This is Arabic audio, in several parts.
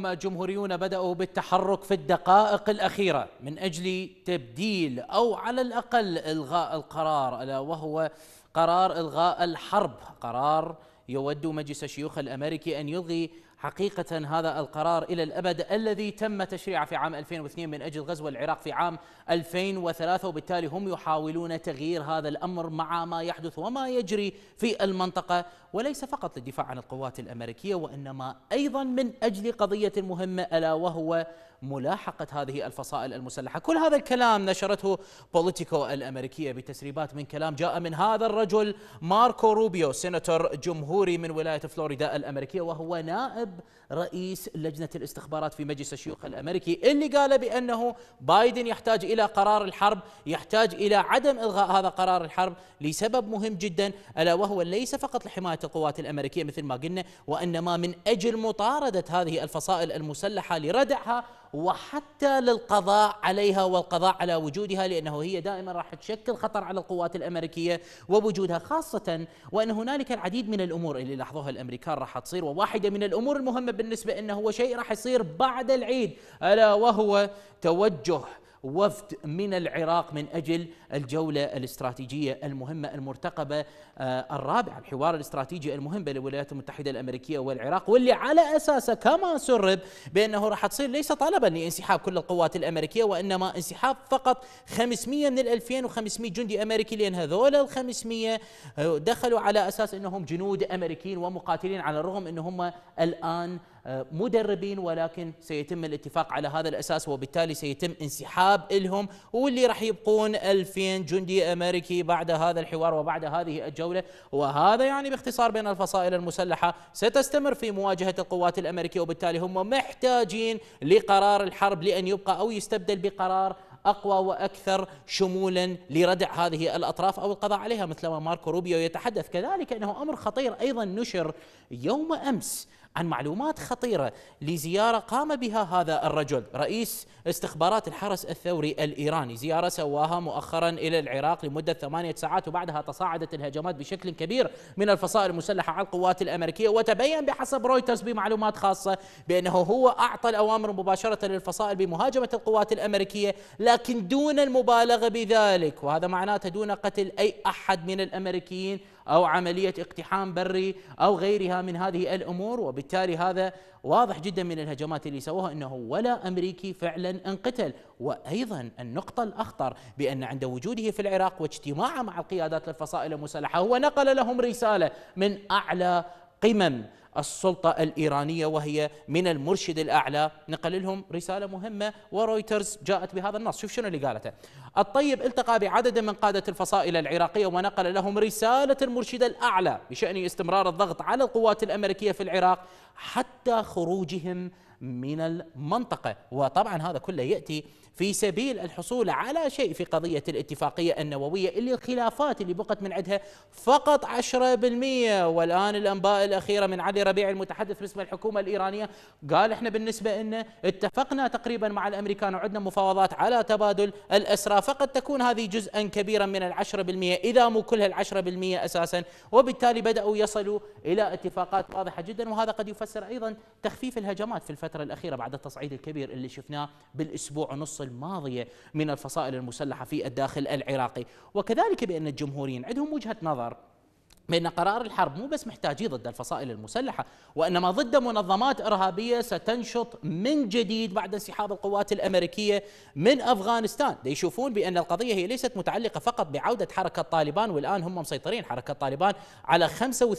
جمهوريون بدأوا بالتحرك في الدقائق الأخيرة من أجل تبديل أو على الأقل إلغاء القرار ألا وهو قرار إلغاء الحرب قرار يود مجلس الشيوخ الأمريكي أن يلغي حقيقة هذا القرار إلى الأبد الذي تم تشريعه في عام 2002 من أجل غزو العراق في عام 2003 وبالتالي هم يحاولون تغيير هذا الأمر مع ما يحدث وما يجري في المنطقة وليس فقط للدفاع عن القوات الأمريكية وإنما أيضا من أجل قضية مهمة ألا وهو ملاحقة هذه الفصائل المسلحة كل هذا الكلام نشرته بوليتيكو الأمريكية بتسريبات من كلام جاء من هذا الرجل ماركو روبيو سيناتور جمهوري من ولاية فلوريدا الأمريكية وهو نائب رئيس لجنة الاستخبارات في مجلس الشيوخ الأمريكي اللي قال بأنه بايدن يحتاج إلى قرار الحرب يحتاج إلى عدم إلغاء هذا قرار الحرب لسبب مهم جدا ألا وهو ليس فقط لحماية القوات الأمريكية مثل ما قلنا وإنما من أجل مطاردة هذه الفصائل المسلحة لردعها وحتى للقضاء عليها والقضاء على وجودها لانه هي دائما راح تشكل خطر على القوات الامريكيه ووجودها خاصه وان هنالك العديد من الامور اللي لاحظوها الامريكان راح تصير وواحده من الامور المهمه بالنسبه انه هو شيء راح يصير بعد العيد الا وهو توجه وفد من العراق من أجل الجولة الاستراتيجية المهمة المرتقبة آه، الرابعة الحوار الاستراتيجي المهم بين الولايات المتحدة الأمريكية والعراق واللي على أساسه كما سرب بأنه راح تصير ليس طلبا لانسحاب كل القوات الأمريكية وإنما انسحاب فقط 500 من ال 2500 جندي أمريكي لأن هذول ال 500 آه، دخلوا على أساس أنهم جنود أمريكيين ومقاتلين على الرغم أنهم الآن مدربين ولكن سيتم الاتفاق على هذا الاساس وبالتالي سيتم انسحاب الهم واللي راح يبقون 2000 جندي امريكي بعد هذا الحوار وبعد هذه الجوله وهذا يعني باختصار بين الفصائل المسلحه ستستمر في مواجهه القوات الامريكيه وبالتالي هم محتاجين لقرار الحرب لان يبقى او يستبدل بقرار اقوى واكثر شمولا لردع هذه الاطراف او القضاء عليها مثل ما ماركو روبيو يتحدث كذلك انه امر خطير ايضا نشر يوم امس عن معلومات خطيرة لزيارة قام بها هذا الرجل رئيس استخبارات الحرس الثوري الإيراني زيارة سواها مؤخرا إلى العراق لمدة ثمانية ساعات وبعدها تصاعدت الهجمات بشكل كبير من الفصائل المسلحة على القوات الأمريكية وتبين بحسب رويترز بمعلومات خاصة بأنه هو أعطى الأوامر مباشرة للفصائل بمهاجمة القوات الأمريكية لكن دون المبالغة بذلك وهذا معناته دون قتل أي أحد من الأمريكيين او عمليه اقتحام بري او غيرها من هذه الامور وبالتالي هذا واضح جدا من الهجمات اللي سووها انه ولا امريكي فعلا انقتل وايضا النقطه الاخطر بان عند وجوده في العراق واجتماعه مع القيادات الفصائل المسلحه هو نقل لهم رساله من اعلى قمم السلطة الإيرانية وهي من المرشد الأعلى نقل لهم رسالة مهمة ورويترز جاءت بهذا النص شوف شنو اللي قالته الطيب التقى بعدد من قادة الفصائل العراقية ونقل لهم رسالة المرشد الأعلى بشأن استمرار الضغط على القوات الأمريكية في العراق حتى خروجهم من المنطقة وطبعا هذا كله يأتي في سبيل الحصول على شيء في قضية الاتفاقية النووية اللي الخلافات اللي بقت من عندها فقط 10% والآن الأنباء الأخيرة من علي ربيع المتحدث باسم الحكومة الإيرانية قال احنا بالنسبة لنا اتفقنا تقريبا مع الأمريكان وعدنا مفاوضات على تبادل الأسرى فقد تكون هذه جزءا كبيرا من العشرة بالمئة إذا مو كلها العشرة بالمئة أساسا وبالتالي بدأوا يصلوا إلى اتفاقات واضحة جدا وهذا قد يفسر أيضا تخفيف الهجمات في الفترة الفترة الأخيرة بعد التصعيد الكبير اللي شفناه بالأسبوع ونص الماضية من الفصائل المسلحة في الداخل العراقي وكذلك بأن الجمهوريين عندهم وجهة نظر بأن قرار الحرب مو بس محتاجيه ضد الفصائل المسلحة وإنما ضد منظمات إرهابية ستنشط من جديد بعد انسحاب القوات الأمريكية من أفغانستان يشوفون بأن القضية هي ليست متعلقة فقط بعودة حركة طالبان والآن هم مسيطرين حركة طالبان على 85%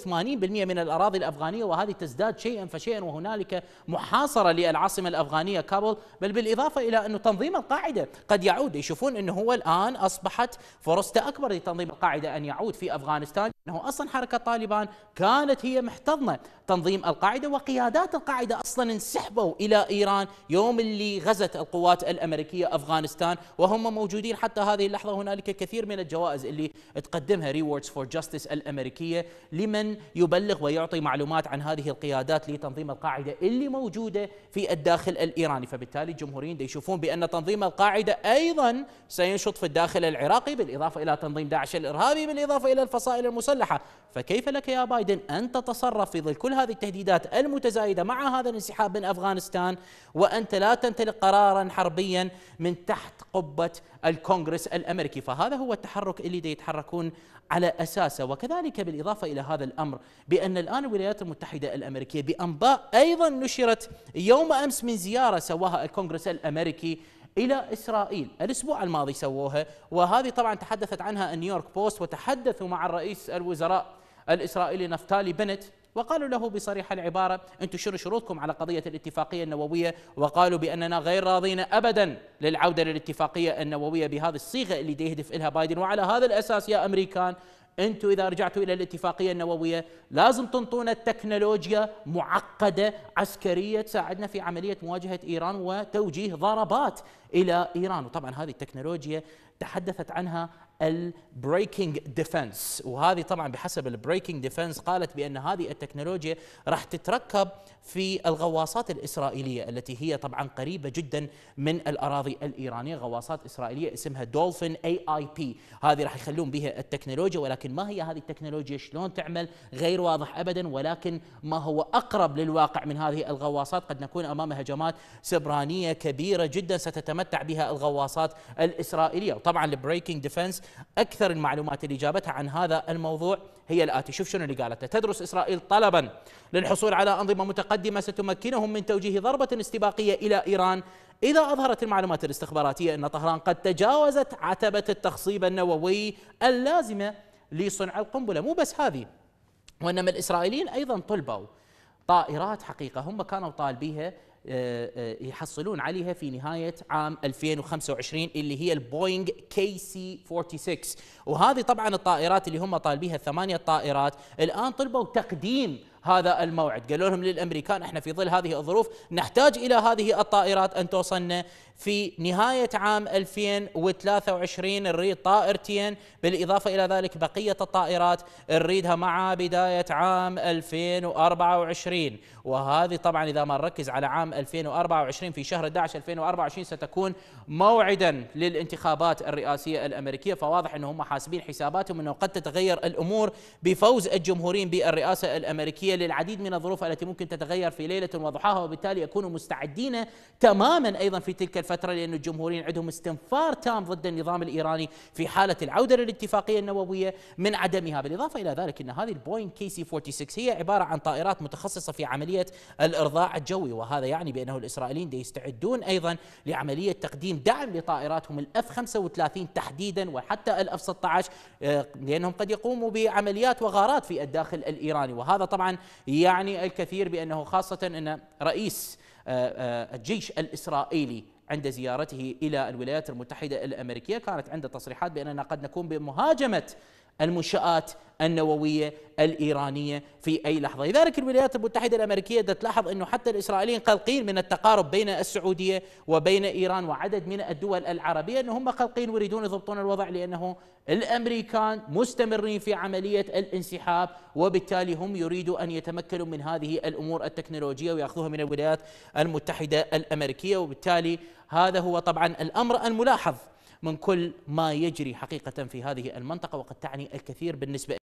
من الأراضي الأفغانية وهذه تزداد شيئا فشيئا وهنالك محاصرة للعاصمة الأفغانية كابل بل بالإضافة إلى أن تنظيم القاعدة قد يعود يشوفون أنه هو الآن أصبحت فرصة أكبر لتنظيم القاعدة أن يعود في أفغانستان أنه أصلا حركة طالبان كانت هي محتضنة تنظيم القاعده وقيادات القاعده اصلا انسحبوا الى ايران يوم اللي غزت القوات الامريكيه افغانستان وهم موجودين حتى هذه اللحظه هنالك كثير من الجوائز اللي تقدمها ريوردز فور جاستس الامريكيه لمن يبلغ ويعطي معلومات عن هذه القيادات لتنظيم القاعده اللي موجوده في الداخل الايراني فبالتالي الجمهوريين يشوفون بان تنظيم القاعده ايضا سينشط في الداخل العراقي بالاضافه الى تنظيم داعش الارهابي بالاضافه الى الفصائل المسلحه فكيف لك يا بايدن أن تتصرف في ظل كل هذه التهديدات المتزايدة مع هذا الانسحاب من أفغانستان وأنت لا تمتلك قرارا حربيا من تحت قبة الكونغرس الأمريكي فهذا هو التحرك اللي دي يتحركون على أساسه وكذلك بالإضافة إلى هذا الأمر بأن الآن الولايات المتحدة الأمريكية بأنباء أيضا نشرت يوم أمس من زيارة سواها الكونغرس الأمريكي الى اسرائيل الاسبوع الماضي سووها وهذه طبعا تحدثت عنها النيويورك بوست وتحدثوا مع الرئيس الوزراء الإسرائيلي نفتالي بنت وقالوا له بصريح العبارة أنتم شنو شروطكم على قضية الاتفاقية النووية وقالوا بأننا غير راضين أبدا للعودة للاتفاقية النووية بهذه الصيغة اللي يهدف إلها بايدن وعلى هذا الأساس يا أمريكان أنتم إذا رجعتوا إلى الاتفاقية النووية لازم تنطونا تكنولوجيا معقدة عسكرية تساعدنا في عملية مواجهة إيران وتوجيه ضربات إلى إيران وطبعا هذه التكنولوجيا تحدثت عنها البريكنج ديفنس وهذه طبعا بحسب البريكنج ديفنس قالت بان هذه التكنولوجيا راح تتركب في الغواصات الاسرائيليه التي هي طبعا قريبه جدا من الاراضي الايرانيه غواصات اسرائيليه اسمها دولفين اي اي بي هذه راح يخلون بها التكنولوجيا ولكن ما هي هذه التكنولوجيا شلون تعمل غير واضح ابدا ولكن ما هو اقرب للواقع من هذه الغواصات قد نكون امام هجمات سبرانيه كبيره جدا ستتمتع بها الغواصات الاسرائيليه وطبعا البريكنج ديفنس أكثر المعلومات اللي جابتها عن هذا الموضوع هي الآتي شوف شنو اللي قالته تدرس إسرائيل طلبا للحصول على أنظمة متقدمة ستمكنهم من توجيه ضربة استباقية إلى إيران إذا أظهرت المعلومات الاستخباراتية أن طهران قد تجاوزت عتبة التخصيب النووي اللازمة لصنع القنبلة مو بس هذه وإنما الإسرائيليين أيضا طلبوا طائرات حقيقة هم كانوا طالبيها آه، آه، يحصلون عليها في نهاية عام 2025 اللي هي البوينغ كي سي 46 وهذه طبعا الطائرات اللي هم طالبيها الثمانية طائرات الآن طلبوا تقديم هذا الموعد قالوا لهم للامريكان احنا في ظل هذه الظروف نحتاج الى هذه الطائرات ان توصلنا في نهايه عام 2023 نريد طائرتين بالاضافه الى ذلك بقيه الطائرات نريدها مع بدايه عام 2024 وهذه طبعا اذا ما نركز على عام 2024 في شهر 11 2024 ستكون موعدا للانتخابات الرئاسيه الامريكيه فواضح انهم حاسبين حساباتهم انه قد تتغير الامور بفوز الجمهوريين بالرئاسه الامريكيه للعديد من الظروف التي ممكن تتغير في ليلة وضحاها وبالتالي يكونوا مستعدين تماما أيضا في تلك الفترة لأن الجمهوريين عندهم استنفار تام ضد النظام الإيراني في حالة العودة للاتفاقية النووية من عدمها بالإضافة إلى ذلك أن هذه البوينت كي سي 46 هي عبارة عن طائرات متخصصة في عملية الإرضاع الجوي وهذا يعني بأنه الإسرائيليين يستعدون أيضا لعملية تقديم دعم لطائراتهم الأف 35 تحديدا وحتى الأف 16 آه، لأنهم قد يقوموا بعمليات وغارات في الداخل الإيراني وهذا طبعا يعني الكثير بانه خاصه ان رئيس آه، آه، الجيش الاسرائيلي عند زيارته الى الولايات المتحده الامريكيه كانت عنده تصريحات باننا قد نقوم بمهاجمه المنشآت النووية الإيرانية في أي لحظة لذلك الولايات المتحدة الأمريكية تلاحظ أنه حتى الإسرائيليين قلقين من التقارب بين السعودية وبين إيران وعدد من الدول العربية أنهم هم قلقين ويريدون يضبطون الوضع لأنه الأمريكان مستمرين في عملية الانسحاب وبالتالي هم يريدوا أن يتمكنوا من هذه الأمور التكنولوجية ويأخذوها من الولايات المتحدة الأمريكية وبالتالي هذا هو طبعا الأمر الملاحظ من كل ما يجري حقيقه في هذه المنطقه وقد تعني الكثير بالنسبه